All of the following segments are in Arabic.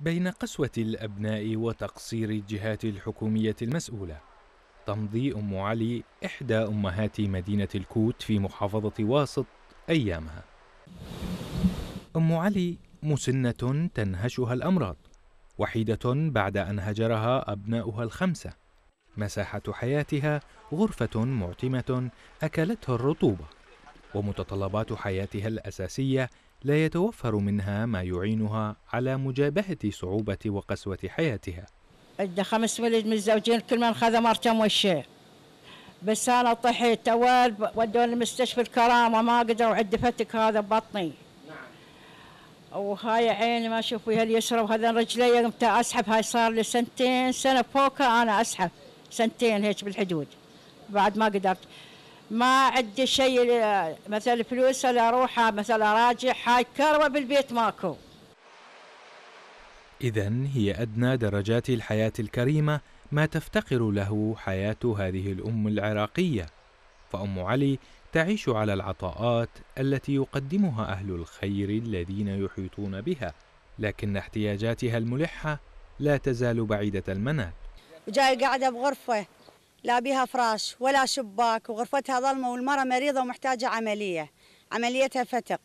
بين قسوة الأبناء وتقصير الجهات الحكومية المسؤولة تمضي أم علي إحدى أمهات مدينة الكوت في محافظة واسط أيامها أم علي مسنة تنهشها الأمراض وحيدة بعد أن هجرها أبناؤها الخمسة مساحة حياتها غرفة معتمة أكلتها الرطوبة ومتطلبات حياتها الأساسية لا يتوفر منها ما يعينها على مجابهة صعوبة وقسوة حياتها عندنا خمس ولد متزوجين كل من خذ مرته موشيه بس انا طحيت توال ودوني مستشفى الكرامه ما قدروا عد فتك هذا بطني نعم. وهاي عيني ما اشوف فيها اليسرى وهذا رجلي قمت اسحب هاي صار لي سنتين سنه فوقها انا اسحب سنتين هيك بالحدود بعد ما قدرت ما عندي شيء مثلا فلوس ولا اروح مثلا اراجع هاي كربه بالبيت ماكو اذا هي ادنى درجات الحياه الكريمه ما تفتقر له حياه هذه الام العراقيه فام علي تعيش على العطاءات التي يقدمها اهل الخير الذين يحيطون بها لكن احتياجاتها الملحه لا تزال بعيده المنال جاي قاعده بغرفه لا بها فراش ولا شباك وغرفتها ظلمه والمراه مريضه ومحتاجه عمليه عمليتها فتق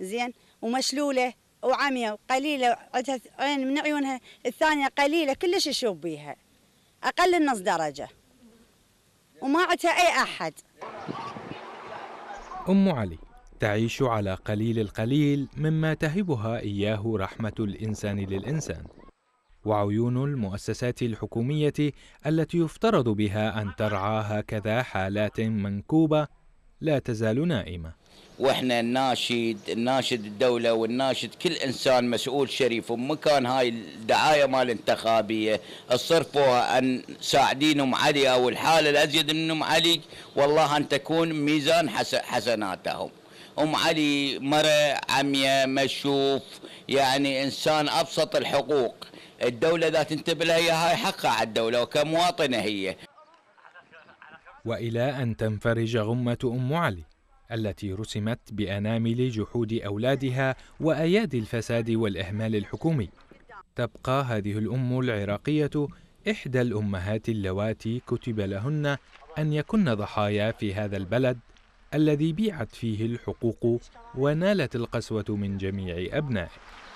زين ومشلوله وعمية وقليلة عندها عين من عيونها الثانية قليلة كلش يشوف بيها أقل النص درجة وما عندها أي أحد أم علي تعيش على قليل القليل مما تهبها إياه رحمة الإنسان للإنسان وعيون المؤسسات الحكومية التي يفترض بها أن ترعى هكذا حالات منكوبة لا تزال نائمة واحنا الناشد الناشد الدولة والناشد كل انسان مسؤول شريف ومكان هاي الدعاية مال الانتخابية صرفوها ان ام علي او الحالة الازيد من ام علي والله ان تكون ميزان حسناتهم ام علي مرة عمية مشوف يعني انسان ابسط الحقوق الدولة إذا تنتبه لها هي هاي حقها على الدولة وكمواطنة هي وإلى أن تنفرج غمة أم علي التي رسمت بأنامل جحود أولادها وأيادي الفساد والإهمال الحكومي تبقى هذه الأم العراقية إحدى الأمهات اللواتي كتب لهن أن يكن ضحايا في هذا البلد الذي بيعت فيه الحقوق ونالت القسوة من جميع أبنائه